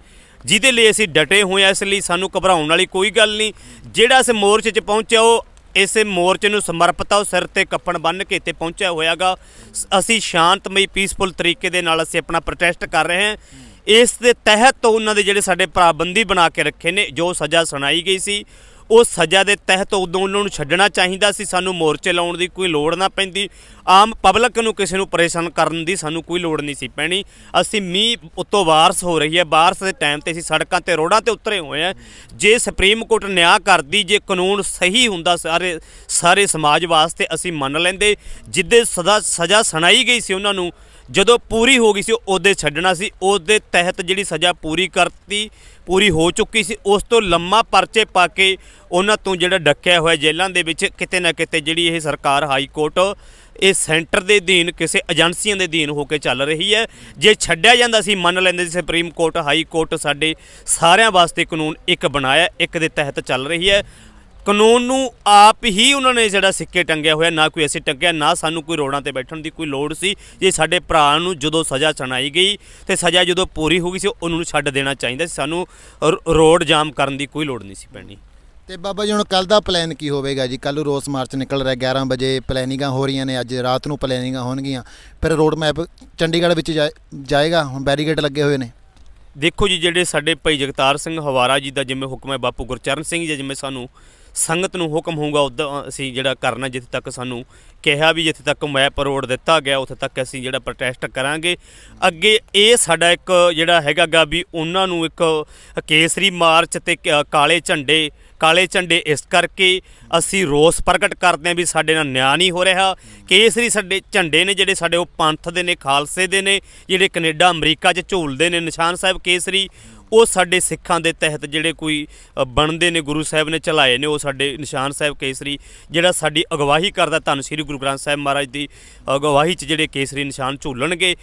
ਜਿਹਦੇ ਲਈ ਅਸੀਂ ਡਟੇ ਹੋਏ ਆ ਇਸ ਲਈ ਸਾਨੂੰ ਘਬਰਾਉਣ ਵਾਲੀ ਕੋਈ ਗੱਲ ਨਹੀਂ ਜਿਹੜਾ ਇਸ ਮੋਰਚੇ 'ਚ ਪਹੁੰਚਿਆ ਉਹ ਇਸੇ ਮੋਰਚੇ ਨੂੰ ਸਮਰਪਿਤ ਆ ਉਹ ਸਿਰ ਤੇ ਕੱਪਣ ਬੰਨ ਕੇ ਇੱਥੇ ਪਹੁੰਚਿਆ ਹੋਇਆਗਾ ਅਸੀਂ ਸ਼ਾਂਤਮਈ ਪੀਸਫੁਲ ਤਰੀਕੇ ਦੇ ਨਾਲ ਅਸੀਂ ਆਪਣਾ ਪ੍ਰੋਟੈਸਟ ਕਰ ਰਹੇ ਹਾਂ ਇਸ ਦੇ ਤਹਿਤ ਤੋਂ ਉਹਨਾਂ ਦੇ ਜਿਹੜੇ ਸਾਡੇ ਬੰਦੀ ਬਣਾ ਕੇ ਰੱਖੇ ਨੇ ਜੋ ਸਜ਼ਾ ਸੁਣਾਈ ਗਈ ਸੀ ਉਹ ਸਜ਼ਾ ਦੇ ਤਹਿਤ ਉਦੋਂ ਉਹਨਾਂ ਨੂੰ ਛੱਡਣਾ ਚਾਹੀਦਾ ਸੀ ਸਾਨੂੰ ਮੋਰਚੇ ਲਾਉਣ ਦੀ ਕੋਈ ਲੋੜ ਨਾ ਪੈਂਦੀ ਆਮ ਪਬਲਿਕ ਨੂੰ ਕਿਸੇ ਨੂੰ ਪਰੇਸ਼ਾਨ ਕਰਨ ਦੀ ਸਾਨੂੰ ਕੋਈ ਲੋੜ ਨਹੀਂ ਸੀ ਪੈਣੀ ਅਸੀਂ ਮੀ ਉੱਤੋਂ ਵਾਰਸ ਹੋ ਰਹੀ ਹੈ ਵਾਰਸ ਦੇ ਟਾਈਮ ਤੇ ਅਸੀਂ ਸੜਕਾਂ ਤੇ ਰੋਡਾਂ ਤੇ ਉਤਰੇ ਹੋਏ ਆ ਜੇ ਸੁਪਰੀਮ ਕੋਰਟ ਨਿਆਂ ਕਰਦੀ ਜੇ ਕਾਨੂੰਨ ਸਹੀ ਹੁੰਦਾ ਸਾਰੇ ਸਾਰੇ ਸਮਾਜ ਵਾਸਤੇ ਅਸੀਂ ਮੰਨ ਲੈਂਦੇ ਜਿੱਦੇ ਸਦਾ ਸਜ਼ਾ ਸੁਣਾਈ ਗਈ ਸੀ ਉਹਨਾਂ ਨੂੰ ਜਦੋਂ ਪੂਰੀ ਹੋ ਗਈ ਸੀ ਉਹਦੇ ਛੱਡਣਾ ਸੀ ਉਹਦੇ ਤਹਿਤ ਜਿਹੜੀ ਸਜ਼ਾ ਪੂਰੀ ਕਰਤੀ ਪੂਰੀ ਹੋ ਚੁੱਕੀ ਸੀ ਉਸ ਤੋਂ ਲੰਮਾ ਪਰਚੇ ਪਾ ਕੇ ਉਹਨਾਂ ਤੋਂ ਜਿਹੜਾ ਡੱਕਿਆ ਹੋਇਆ ਜੇਲ੍ਹਾਂ ਦੇ ਵਿੱਚ ਕਿਤੇ ਨਾ ਕਿਤੇ ਜਿਹੜੀ ਇਹ ਸਰਕਾਰ ਹਾਈ ਕੋਰਟ ਇਹ ਸੈਂਟਰ ਦੇ ਅਧੀਨ ਕਿਸੇ ਏਜੰਸੀਆਂ ਦੇ ਅਧੀਨ ਹੋ ਕੇ ਚੱਲ ਰਹੀ ਹੈ ਜੇ ਛੱਡਿਆ ਜਾਂਦਾ ਸੀ ਮੰਨ ਲੈਂਦੇ ਸੀ ਸੁਪਰੀਮ ਕੋਰਟ ਹਾਈ ਕੋਰਟ ਸਾਡੇ ਸਾਰਿਆਂ ਵਾਸਤੇ ਕਾਨੂੰਨ ਇੱਕ ਬਣਾਇਆ ਇੱਕ ਦੇ ਤਹਿਤ ਚੱਲ ਰਹੀ ਹੈ ਕਾਨੂੰਨ ਨੂੰ ਆਪ ਹੀ ਉਹਨਾਂ ਨੇ ਜਿਹੜਾ ਸਿੱਕੇ ਟੰਗਿਆ ਹੋਇਆ ਨਾ ਕੋਈ ਅਸੀਂ ਟੰਗਿਆ ਨਾ ਸਾਨੂੰ ਕੋਈ ਰੋੜਾਂ ਤੇ ਬੈਠਣ ਦੀ ਕੋਈ ਲੋੜ ਸੀ ਜੇ ਸਾਡੇ ਭਰਾ ਨੂੰ ਜਦੋਂ ਸਜ਼ਾ ਸੁਣਾਈ ਗਈ ਤੇ ਸਜ਼ਾ ਜਦੋਂ ਪੂਰੀ ਹੋ ਗਈ ਸੀ ਉਹਨਾਂ ਨੂੰ ਛੱਡ ਦੇਣਾ ਚਾਹੀਦਾ ਸੀ ਸਾਨੂੰ ਰੋਡ ਜਾਮ ਕਰਨ ਦੀ ਕੋਈ ਲੋੜ ਨਹੀਂ ਸੀ ਪੈਣੀ ਤੇ ਬਾਬਾ ਜੀ ਹੁਣ ਕੱਲ ਦਾ ਪਲਾਨ ਕੀ ਹੋਵੇਗਾ ਜੀ ਕੱਲ ਰੋਸ ਮਾਰਚ ਨਿਕਲ ਰਿਹਾ 11 ਵਜੇ ਪਲੈਨਿੰਗਾਂ ਹੋ ਰਹੀਆਂ ਨੇ ਅੱਜ ਰਾਤ ਨੂੰ ਪਲੈਨਿੰਗਾਂ ਹੋਣਗੀਆਂ ਫਿਰ ਰੋਡ ਮੈਪ ਚੰਡੀਗੜ੍ਹ ਵਿੱਚ ਜਾਏਗਾ ਹੁਣ ਬੈਰੀਗੇਡ ਲੱਗੇ ਹੋਏ ਨੇ ਦੇਖੋ ਜੀ ਜਿਹੜੇ ਸਾਡੇ ਭਾਈ ਜਗਤਾਰ ਸਿੰਘ ਹਵਾਰਾ ਜੀ ਦਾ ਜਿਵੇਂ ਹੁਕਮ ਹੈ ਬਾਪੂ ਗੁਰਚਰਨ ਸਿੰਘ ਜੀ ਜਿੰਮੇ ਸਾਨੂੰ ਸੰਗਤ ਨੂੰ ਹੁਕਮ ਹੋਊਗਾ ਉਦੋਂ ਅਸੀਂ ਜਿਹੜਾ ਕਰਨਾ ਜਿੱਥੇ ਤੱਕ ਸਾਨੂੰ ਕਿਹਾ ਵੀ ਜਿੱਥੇ ਤੱਕ ਮੈਪ ਰੋਡ ਦਿੱਤਾ ਗਿਆ ਉੱਥੇ ਤੱਕ ਅਸੀਂ ਜਿਹੜਾ ਪ੍ਰੋਟੈਸਟ ਕਰਾਂਗੇ ਅੱਗੇ ਇਹ ਸਾਡਾ ਇੱਕ ਜਿਹੜਾ ਗਾ ਵੀ ਉਹਨਾਂ ਨੂੰ ਇੱਕ ਕੇਸਰੀ ਮਾਰਚ ਤੇ ਕਾਲੇ ਝੰਡੇ ਕਾਲੇ ਝੰਡੇ ਇਸ ਕਰਕੇ ਅਸੀਂ ਰੋਸ ਪ੍ਰਗਟ ਕਰਦੇ ਹਾਂ ਵੀ ਸਾਡੇ ਨਾਲ ਨਿਆਂ ਨਹੀਂ ਹੋ ਰਿਹਾ ਕੇਸਰੀ ਸਾਡੇ ਝੰਡੇ ਨੇ ਜਿਹੜੇ ਸਾਡੇ ਉਹ ਪੰਥ ਦੇ ਨੇ ਖਾਲਸੇ ਦੇ ਨੇ ਜਿਹੜੇ ਕੈਨੇਡਾ ਅਮਰੀਕਾ 'ਚ ਝੂਲਦੇ ਨੇ ਨਿਸ਼ਾਨ ਸਾਹਿਬ ਕੇਸਰੀ ਉਹ ਸਾਡੇ ਸਿੱਖਾਂ ਦੇ ਤਹਿਤ ਜਿਹੜੇ ਕੋਈ ਬਣਦੇ ਨੇ ਗੁਰੂ ਸਾਹਿਬ ਨੇ ਚਲਾਏ ਨੇ ਉਹ ਸਾਡੇ ਨਿਸ਼ਾਨ ਸਾਹਿਬ ਕੇਸਰੀ ਜਿਹੜਾ ਸਾਡੀ ਅਗਵਾਹੀ ਕਰਦਾ ਧੰਨ ਸ੍ਰੀ ਗੁਰੂ ਗ੍ਰੰਥ ਸਾਹਿਬ ਮਹਾਰਾਜ ਦੀ ਅਗਵਾਹੀ 'ਚ ਜਿਹੜੇ ਕੇਸਰੀ ਨਿਸ਼ਾਨ ਝੂਲਣਗੇ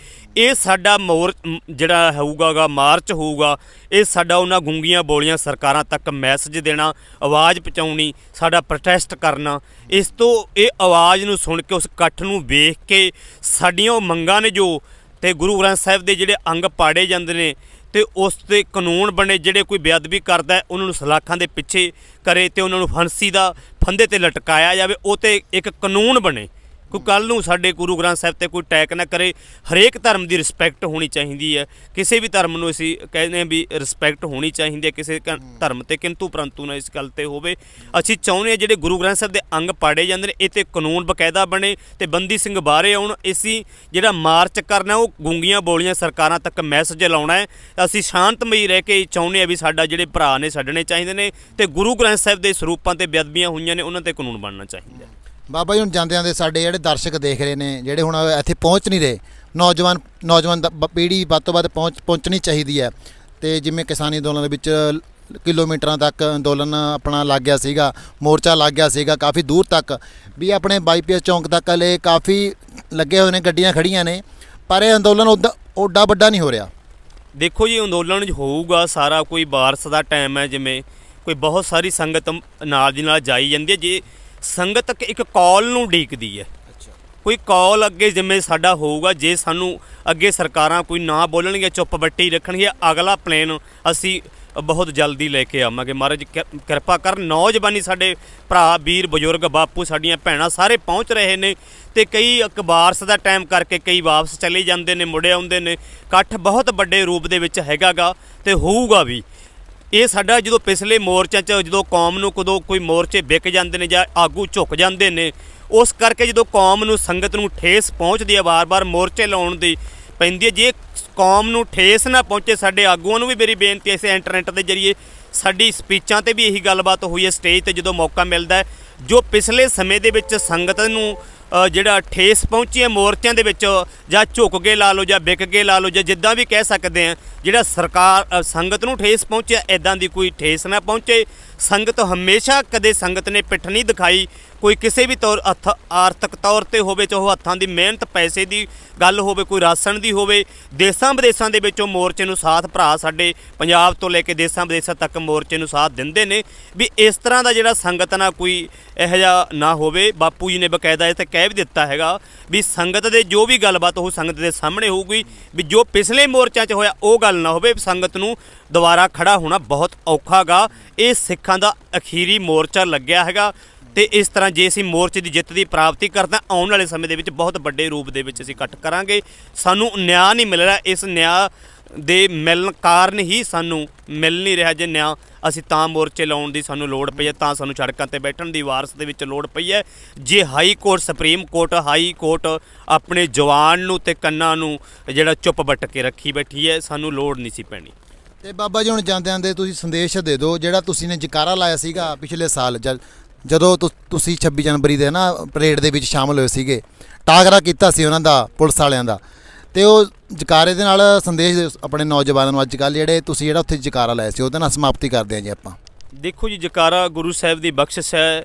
ਇਹ ਸਾਡਾ ਮੋਰ ਜਿਹੜਾ ਹੋਊਗਾਗਾ ਮਾਰਚ ਹੋਊਗਾ ਇਹ ਸਾਡਾ ਉਹਨਾਂ ਗੁੰਗੀਆਂ ਬੋਲੀਆਂ ਸਰਕਾਰਾਂ ਤੱਕ ਮੈਸੇਜ ਦੇਣਾ ਆਵਾਜ਼ ਪਹੁੰਚਾਉਣੀ ਸਾਡਾ ਪ੍ਰੋਟੈਸਟ ਕਰਨਾ ਇਸ ਤੋਂ ਇਹ ਆਵਾਜ਼ ਨੂੰ ਸੁਣ ਕੇ ਉਸ ਇਕੱਠ ਨੂੰ ਵੇਖ ਕੇ ਸਾਡੀਆਂ ਉਹ ਮੰਗਾਂ ਨੇ ਜੋ ਤੇ ਗੁਰੂ ਗ੍ਰੰਥ ਸਾਹਿਬ ਦੇ ਜਿਹੜੇ ਅੰਗ ਪਾੜੇ ਜਾਂਦੇ ਨੇ ਤੇ ਉਸ ਤੇ ਕਾਨੂੰਨ ਬਣੇ ਜਿਹੜੇ ਕੋਈ ਬੇਅਦਬੀ ਕਰਦਾ ਹੈ ਉਹਨਾਂ ਨੂੰ ਸਲਾਖਾਂ ਦੇ ਪਿੱਛੇ ਕਰੇ ਤੇ ਉਹਨਾਂ ਨੂੰ ਫਾਂਸੀ ਦਾ ਫੰਦੇ ਤੇ ਲਟਕਾਇਆ ਜਾਵੇ ਉਹ ਤੇ ਇੱਕ ਕਾਨੂੰਨ ਬਣੇ ਕੋਈ ਕੱਲ ਨੂੰ ਸਾਡੇ ਗੁਰੂ ਗ੍ਰੰਥ ਸਾਹਿਬ ਤੇ ਕੋਈ ਟੈਕ ਨਾ ਕਰੇ ਹਰੇਕ ਧਰਮ ਦੀ ਰਿਸਪੈਕਟ ਹੋਣੀ ਚਾਹੀਦੀ ਹੈ ਕਿਸੇ ਵੀ ਧਰਮ ਨੂੰ ਅਸੀਂ ਕਹਿੰਦੇ ਵੀ ਰਿਸਪੈਕਟ ਹੋਣੀ ਚਾਹੀਦੀ ਹੈ ਕਿਸੇ ਧਰਮ ਤੇ ਕਿੰਤੂ ਪਰੰਤੂ ਨਾ ਇਸ ਗੱਲ ਤੇ ਹੋਵੇ ਅਸੀਂ ਚਾਹੁੰਦੇ ਜਿਹੜੇ ਗੁਰੂ ਗ੍ਰੰਥ ਸਾਹਿਬ ਦੇ ਅੰਗ ਪਾੜੇ ਜਾਂਦੇ ਨੇ ਇਹ ਤੇ ਕਾਨੂੰਨ ਬਕਾਇਦਾ ਬਣੇ ਤੇ ਬੰਦੀ ਸਿੰਘ ਬਾਰੇ ਆਉਣ ਅਸੀਂ ਜਿਹੜਾ ਮਾਰਚ ਕਰਨਾ ਉਹ ਗੁੰਗੀਆਂ ਬੋਲੀਆਂ ਸਰਕਾਰਾਂ ਤੱਕ ਮੈਸੇਜ ਲਾਉਣਾ ਹੈ ਅਸੀਂ ਸ਼ਾਂਤਮਈ ਰਹਿ ਕੇ ਚਾਹੁੰਦੇ ਆ ਵੀ ਸਾਡਾ ਜਿਹੜੇ ਭਰਾ ਨੇ ਛੱਡਣੇ ਚਾਹੀਦੇ ਨੇ ਤੇ ਗੁਰੂ ਗ੍ਰੰਥ ਸਾਹਿਬ ਦੇ ਸਰੂਪਾਂ ਤੇ ਬੇਅਦਬੀਆਂ ਹੋਈਆਂ ਨੇ ਉਹਨਾਂ ਤੇ ਕਾਨੂੰਨ ਬਣਨਾ ਚਾਹੀਦਾ ਬਾਬਾ ਜੀ ਹੁਣ ਜਾਂਦਿਆਂ ਦੇ ਸਾਡੇ ਜਿਹੜੇ ਦਰਸ਼ਕ ਦੇਖ ਰਹੇ ਨੇ ਜਿਹੜੇ ਹੁਣ ਇੱਥੇ ਪਹੁੰਚ ਨਹੀਂ ਰਹੇ ਨੌਜਵਾਨ ਨੌਜਵਾਨ ਪੀੜ੍ਹੀ ਵੱਧ ਤੋਂ ਵੱਧ ਪਹੁੰਚ ਪਹੁੰਚਣੀ ਚਾਹੀਦੀ ਹੈ ਤੇ ਜਿਵੇਂ ਕਿਸਾਨੀ ਅੰਦੋਲਨ ਦੇ ਵਿੱਚ ਕਿਲੋਮੀਟਰਾਂ ਤੱਕ ਅੰਦੋਲਨ ਆਪਣਾ ਲੱਗ ਗਿਆ ਸੀਗਾ ਮੋਰਚਾ ਲੱਗ ਗਿਆ ਸੀਗਾ ਕਾਫੀ ਦੂਰ ਤੱਕ ਵੀ ਆਪਣੇ ਬਾਈਪੀਐਸ ਚੌਂਕ ਤੱਕ ਲੈ ਕਾਫੀ ਲੱਗੇ ਹੋਏ ਨੇ ਗੱਡੀਆਂ ਖੜੀਆਂ ਨੇ ਪਰ ਇਹ ਅੰਦੋਲਨ ਓਡਾ ਵੱਡਾ ਨਹੀਂ ਹੋ ਰਿਹਾ ਦੇਖੋ ਜੀ ਅੰਦੋਲਨ ਜ ਹੋਊਗਾ ਸਾਰਾ ਕੋਈ ਬਾਰਸ ਦਾ ਟਾਈਮ ਹੈ ਜਿਵੇਂ ਕੋਈ ਬਹੁਤ ਸਾਰੀ ਸੰਗਤ ਨਾਲ ਦੀ ਨਾਲ ਜਾਈ ਜਾਂਦੀ ਹੈ ਜੇ ਸੰਗਤ ਇੱਕ ਕਾਲ ਨੂੰ ਡੀਕਦੀ ਹੈ ਕੋਈ ਕਾਲ ਅੱਗੇ ਜਿੰਮੇ ਸਾਡਾ ਹੋਊਗਾ ਜੇ ਸਾਨੂੰ ਅੱਗੇ ਸਰਕਾਰਾਂ ਕੋਈ ਨਾ ਬੋਲਣਗੇ ਚੁੱਪ ਬੱਟੀ ਰੱਖਣਗੇ ਅਗਲਾ ਪਲਾਨ ਅਸੀਂ ਬਹੁਤ ਜਲਦੀ ਲੈ ਕੇ ਆਵਾਂਗੇ ਮਹਾਰਾਜ ਕਿਰਪਾ ਕਰ ਨੌਜਵਾਨੀ ਸਾਡੇ ਭਰਾ ਵੀਰ ਬਜ਼ੁਰਗ ਬਾਪੂ ਸਾਡੀਆਂ ਭੈਣਾਂ ਸਾਰੇ ਪਹੁੰਚ ਰਹੇ ਨੇ ਤੇ ਕਈ ਅਕਬਾਰਸ ਦਾ ਟਾਈਮ ਕਰਕੇ ਕਈ ਵਾਪਸ ਚਲੇ ਜਾਂਦੇ ਨੇ ਮੁੜੇ ਆਉਂਦੇ ਨੇ ਇਕੱਠ ਬਹੁਤ ਵੱਡੇ ਰੂਪ ਦੇ ਵਿੱਚ ਹੈਗਾਗਾ ਤੇ ਹੋਊਗਾ ਵੀ ਇਹ ਸਾਡਾ ਜਦੋਂ ਪਿਛਲੇ ਮੋਰਚਾਂ 'ਚ ਜਦੋਂ ਕੌਮ ਨੂੰ ਕਦੋਂ ਕੋਈ ਮੋਰਚੇ ਵਿਕ ਜਾਂਦੇ ਨੇ ਜਾਂ ਆਗੂ ਝੁੱਕ ਜਾਂਦੇ ਨੇ ਉਸ ਕਰਕੇ ਜਦੋਂ ਕੌਮ ਨੂੰ ਸੰਗਤ ਨੂੰ ਠੇਸ ਪਹੁੰਚਦੀ ਹੈ ਵਾਰ-ਵਾਰ ਮੋਰਚੇ ਲਾਉਣ ਦੀ ਪੈਂਦੀ ਹੈ ਜੇ ਕੌਮ ਨੂੰ ਠੇਸ ਨਾ ਪਹੁੰਚੇ ਸਾਡੇ ਆਗੂਆਂ ਨੂੰ ਵੀ ਮੇਰੀ ਬੇਨਤੀ ਹੈ ਇਸ ਇੰਟਰਨੈਟ ਦੇ ਜ਼ਰੀਏ ਸਾਡੀ ਸਪੀਚਾਂ ਤੇ ਵੀ ਇਹੀ ਗੱਲਬਾਤ ਹੋਈ ਹੈ ਸਟੇਜ ਤੇ ਜਦੋਂ ਮੌਕਾ ਮਿਲਦਾ ਹੈ ਜੋ ਪਿਛਲੇ ਸਮੇਂ ਦੇ ਵਿੱਚ ਸੰਗਤ ਨੂੰ ਜਿਹੜਾ ਠੇਸ ਪਹੁੰਚੀ ਹੈ ਮੋਰਚਿਆਂ ਦੇ ਵਿੱਚ ਜਾਂ ਝੁੱਕ ਕੇ ਲਾ ਲਓ ਜਾਂ ਵਿਕ ਕੇ ਲਾ ਲਓ ਜਾਂ ਜਿੱਦਾਂ ਵੀ ਕਹਿ ਸਕਦੇ ਆ ਜਿਹੜਾ ਸਰਕਾਰ ਸੰਗਤ ਨੂੰ ਠੇਸ ਪਹੁੰਚਿਆ ਐਦਾਂ ਦੀ ਕੋਈ ਠੇਸ ਨਾ ਪਹੁੰਚੇ ਸੰਗਤ ਹਮੇਸ਼ਾ ਕਦੇ ਸੰਗਤ ਨੇ ਪਿੱਠ ਨਹੀਂ ਦਿਖਾਈ ਕੋਈ ਕਿਸੇ ਵੀ ਤੌਰ ਆਰਥਿਕ ਤੌਰ ਤੇ ਹੋਵੇ ਚਾਹੇ ਹੱਥਾਂ ਦੀ ਮਿਹਨਤ ਪੈਸੇ ਦੀ ਗੱਲ ਹੋਵੇ ਕੋਈ ਰਾਸ਼ਨ ਦੀ ਹੋਵੇ ਦੇਸ਼ਾਂ ਵਿਦੇਸ਼ਾਂ ਦੇ ਵਿੱਚੋਂ ਮੋਰਚੇ ਨੂੰ ਸਾਥ ਭਰਾ ਸਾਡੇ ਪੰਜਾਬ ਤੋਂ ਲੈ ਕੇ ਦੇਸ਼ਾਂ ਵਿਦੇਸ਼ਾਂ ਤੱਕ ਮੋਰਚੇ ਨੂੰ ਸਾਥ ਦਿੰਦੇ ਨੇ ਵੀ ਇਸ ਤਰ੍ਹਾਂ ਦਾ ਜਿਹੜਾ ਸੰਗਤ ਨਾਲ ਕੋਈ ਇਹੋ ਜਿਹਾ ਨਾ ਹੋਵੇ ਬਾਪੂ ਜੀ ਨੇ ਬਕਾਇਦਾ ਇਹ ਤੇ ਕਹਿ ਵੀ ਦਿੱਤਾ ਹੈਗਾ ਵੀ ਸੰਗਤ ਦੇ ਜੋ ਵੀ ਗੱਲਬਾਤ ਉਹ ਸੰਗਤ ਦੇ ਸਾਹਮਣੇ ਹੋਊਗੀ ਵੀ ਜੋ ਪਿਛਲੇ ਮੋਰਚਿਆਂ 'ਚ ਹੋਇਆ ਉਹ ਗੱਲ ਨਾ ਹੋਵੇ ਸੰਗਤ ਨੂੰ ਦੁਬਾਰਾ ਖੜਾ ਹੋਣਾ ਬਹੁਤ ਔਖਾਗਾ ਇਹ ਸਿੱਖ ਸਿੱਖਾਂ ਦਾ ਅਖੀਰੀ ਮੋਰਚਾ ਲੱਗਿਆ ਹੈਗਾ ਤੇ ਇਸ ਤਰ੍ਹਾਂ ਜੇ ਅਸੀਂ ਮੋਰਚੇ ਦੀ ਜਿੱਤ ਦੀ ਪ੍ਰਾਪਤੀ ਕਰਦਾ ਆਉਣ ਵਾਲੇ ਸਮੇਂ ਦੇ ਵਿੱਚ ਬਹੁਤ ਵੱਡੇ ਰੂਪ ਦੇ ਵਿੱਚ ਅਸੀਂ ਇਕੱਠ ਕਰਾਂਗੇ ਸਾਨੂੰ ਨਿਆਂ ਨਹੀਂ ਮਿਲ ਰਿਹਾ ਇਸ ਨਿਆਂ ਦੇ ਮਿਲਣ ਕਾਰਨ ਹੀ ਸਾਨੂੰ ਮਿਲ ਨਹੀਂ ਰਿਹਾ ਜੇ ਨਿਆਂ ਅਸੀਂ ਤਾਂ ਮੋਰਚੇ ਲਾਉਣ ਦੀ ਸਾਨੂੰ ਲੋੜ ਪਈ ਹੈ ਤਾਂ ਸਾਨੂੰ ਸੜਕਾਂ ਤੇ ਬੈਠਣ ਦੀ ਵਾਰਸ ਦੇ ਵਿੱਚ ਲੋੜ ਪਈ ਹੈ ਜੇ high court supreme court high court ਆਪਣੇ ਜਵਾਨ ਨੂੰ ਤੇ ਕੰਨਾਂ ਨੂੰ ਜਿਹੜਾ ਚੁੱਪ ਬਟ ਕੇ ਰੱਖੀ ਬੈਠੀ ਹੈ ਸਾਨੂੰ ਲੋੜ ਨਹੀਂ ਸੀ ਪੈਣੀ ਤੇ ਬਾਬਾ ਜੀ ਹੁਣ ਜਾਂਦੇ ਆਂਦੇ ਤੁਸੀਂ ਸੰਦੇਸ਼ ਦੇ ਦਿਓ ਜਿਹੜਾ ਤੁਸੀਂ ਨੇ ਜਕਾਰਾ ਲਾਇਆ ਸੀਗਾ ਪਿਛਲੇ ਸਾਲ ਜਦੋਂ ਤੁਸੀਂ 26 ਜਨਵਰੀ ਦੇ ਨਾ ਪਰੇਡ ਦੇ ਵਿੱਚ ਸ਼ਾਮਲ ਹੋਏ ਸੀਗੇ ਟਾਗਰਾ ਕੀਤਾ ਸੀ ਉਹਨਾਂ ਦਾ ਪੁਲਿਸ ਵਾਲਿਆਂ ਦਾ ਤੇ ਉਹ ਜਕਾਰੇ ਦੇ ਨਾਲ ਸੰਦੇਸ਼ ਦੇ ਆਪਣੇ ਨੌਜਵਾਨਾਂ ਨੂੰ ਅੱਜ ਕੱਲ ਜਿਹੜੇ ਤੁਸੀਂ ਜਿਹੜਾ ਉੱਥੇ ਜਕਾਰਾ ਲਾਇਆ ਸੀ ਉਹਦੇ ਨਾਲ ਸਮਾਪਤੀ ਕਰਦੇ ਆਂ ਜੀ ਆਪਾਂ ਦੇਖੋ ਜੀ ਜਕਾਰਾ ਗੁਰੂ ਸਾਹਿਬ ਦੀ ਬਖਸ਼ਿਸ਼ ਹੈ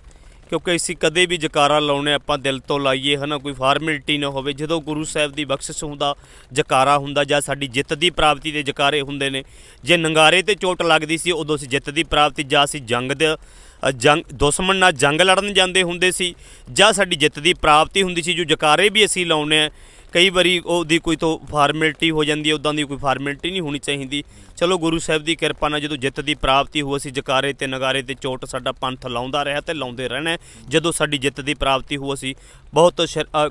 ਕਿਉਂਕਿ ਅਸੀਂ ਕਦੇ ਵੀ ਜਕਾਰਾ ਲਾਉਣੇ ਆਪਾਂ ਦਿਲ ਤੋਂ ਲਾਈਏ ਹਨਾ ਕੋਈ ਫਾਰਮੈਲਿਟੀ ਨਾ ਹੋਵੇ ਜਦੋਂ ਗੁਰੂ ਸਾਹਿਬ ਦੀ ਬਖਸ਼ਿਸ਼ ਹੁੰਦਾ ਜਕਾਰਾ ਹੁੰਦਾ ਜਾਂ ਸਾਡੀ ਜਿੱਤ ਦੀ ਪ੍ਰਾਪਤੀ ਦੇ ਜਕਾਰੇ ਹੁੰਦੇ ਨੇ ਜੇ ਨੰਗਾਰੇ ਤੇ ਚੋਟ ਲੱਗਦੀ ਸੀ ਉਦੋਂ ਅਸੀਂ ਜਿੱਤ ਦੀ ਪ੍ਰਾਪਤੀ ਜਾਂ ਅਸੀਂ ਜੰਗ ਦੇ ਜੰਗ ਦੁਸ਼ਮਣ ਨਾਲ ਜੰਗ ਲੜਨ ਜਾਂਦੇ ਹੁੰਦੇ ਸੀ ਜਾਂ ਸਾਡੀ ਜਿੱਤ ਦੀ ਪ੍ਰਾਪਤੀ ਹੁੰਦੀ ਸੀ ਜੋ ਜਕਾਰੇ ਵੀ ਅਸੀਂ ਲਾਉਣੇ ਆ ਕਈ ਵਾਰੀ ਉਹਦੀ ਕੋਈ ਤੋਂ ਫਾਰਮੈਲਿਟੀ ਹੋ ਜਾਂਦੀ ਹੈ ਉਦਾਂ ਦੀ ਕੋਈ ਫਾਰਮੈਲਿਟੀ ਨਹੀਂ ਹੋਣੀ ਚਾਹੀਦੀ ਚਲੋ ਗੁਰੂ ਸਾਹਿਬ ਦੀ ਕਿਰਪਾ ਨਾਲ ਜਦੋਂ ਜਿੱਤ ਦੀ ਪ੍ਰਾਪਤੀ ਹੋ ਅਸੀਂ ਜਕਾਰੇ ਤੇ ਨਗਾਰੇ ਤੇ ਚੋਟ ਸਾਡਾ ਪੰਥ ਲਾਉਂਦਾ ਰਿਹਾ ਤੇ ਲਾਉਂਦੇ ਰਹਿਣਾ ਜਦੋਂ ਸਾਡੀ ਜਿੱਤ ਦੀ ਪ੍ਰਾਪਤੀ ਹੋ ਅਸੀਂ ਬਹੁਤ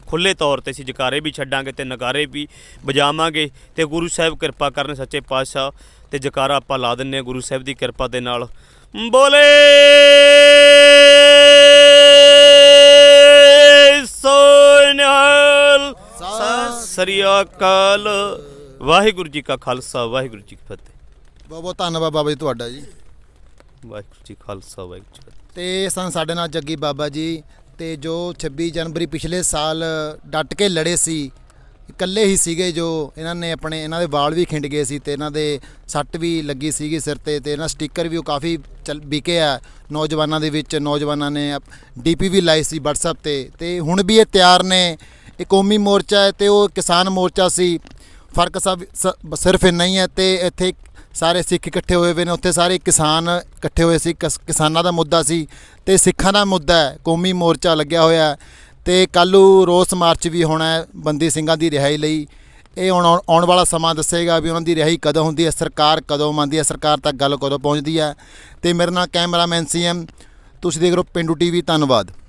ਖੁੱਲੇ ਤੌਰ ਤੇ ਅਸੀਂ ਜਕਾਰੇ ਵੀ ਛੱਡਾਂਗੇ ਤੇ ਨਗਾਰੇ ਵੀ ਵਜਾਵਾਂਗੇ ਤੇ ਗੁਰੂ ਸਾਹਿਬ ਕਿਰਪਾ ਕਰਨ ਸੱਚੇ ਪਾਤਸ਼ਾਹ ਤੇ ਜਕਾਰਾ ਆਪਾਂ ਲਾ ਦਿੰਨੇ ਗੁਰੂ ਸਾਹਿਬ ਦੀ ਕਿਰਪਾ ਦੇ ਨਾਲ ਬੋਲੇ ਸ੍ਰੀ ਅਕਾਲ ਵਾਹਿਗੁਰੂ ਜੀ ਕਾ ਖਾਲਸਾ ਵਾਹਿਗੁਰੂ ਜੀ ਕੀ ਫਤਿਹ ਬਹੁਤ ਬਹੁਤ ਧੰਨਵਾਦ ਬਾਬਾ ਜੀ ਤੁਹਾਡਾ ਜੀ ਵਾਹਿਗੁਰੂ ਜੀ ਖਾਲਸਾ ਵਾਹਿਗੁਰੂ ਜੀ ਤੇ ਸਨ ਸਾਡੇ ਨਾਲ ਜੱਗੀ ਬਾਬਾ ਜੀ ਤੇ ਜੋ 26 ਜਨਵਰੀ ਪਿਛਲੇ ਸਾਲ ਡਟ ਕੇ ਲੜੇ ਸੀ ਇਕੱਲੇ ਹੀ ਸੀਗੇ ਜੋ ਇਹਨਾਂ ਨੇ ਆਪਣੇ ਇਹਨਾਂ ਦੇ ਵਾਲ ਵੀ ਖਿੰਡ ਗਏ ਸੀ ਤੇ ਇਹਨਾਂ ਦੇ ਸੱਟ ਵੀ ਲੱਗੀ ਸੀਗੀ ਸਿਰ ਤੇ ਤੇ ਇਹਨਾਂ ਸਟicker ਵੀ ਉਹ ਕਾਫੀ ਵਿਕੇ ਆ ਨੌਜਵਾਨਾਂ ਦੇ ਵਿੱਚ ਨੌਜਵਾਨਾਂ ਨੇ ਡੀਪੀ ਵੀ ਲਾਈ ਸੀ WhatsApp ਤੇ ਤੇ ਹੁਣ ਵੀ ਇਹ ਤਿਆਰ ਨੇ ਇਹ ਕੌਮੀ ਮੋਰਚਾ ਹੈ ਤੇ ਉਹ ਕਿਸਾਨ ਮੋਰਚਾ ਸੀ ਫਰਕ ਸਭ ਸਿਰਫ ਇੰਨਾ ਹੀ ਹੈ ਤੇ ਇੱਥੇ ਸਾਰੇ ਸਿੱਖ ਇਕੱਠੇ ਹੋਏ ਹੋਏ ਨੇ ਉੱਥੇ ਸਾਰੇ ਕਿਸਾਨ ਇਕੱਠੇ ਹੋਏ ਸੀ ਕਿਸਾਨਾਂ ਦਾ ਮੁੱਦਾ ਸੀ ਤੇ ਸਿੱਖਾਂ ਦਾ ਮੁੱਦਾ ਹੈ ਕੌਮੀ ਮੋਰਚਾ ਲੱਗਿਆ ਹੋਇਆ ਤੇ ਕੱਲੂ ਰੋਸ ਮਾਰਚ ਵੀ ਹੋਣਾ ਹੈ ਬੰਦੀ ਸਿੰਘਾਂ ਦੀ ਰਿਹਾਈ ਲਈ ਇਹ ਹੁਣ ਆਉਣ ਵਾਲਾ ਸਮਾਂ ਦੱਸੇਗਾ ਵੀ ਉਹਨਾਂ ਦੀ ਰਿਹਾਈ ਕਦੋਂ ਹੁੰਦੀ ਹੈ ਸਰਕਾਰ ਕਦੋਂ ਮੰਨਦੀ ਹੈ ਸਰਕਾਰ ਤੱਕ ਗੱਲ ਕਦੋਂ ਪਹੁੰਚਦੀ ਹੈ ਤੇ ਮੇਰੇ ਨਾਲ ਕੈਮਰਾਮੈਨ ਸੀਐਮ ਤੁਸੀਂ ਦੇਖ ਰਹੇ ਹੋ ਪਿੰਡੂ ਟੀਵੀ ਧੰਨਵਾਦ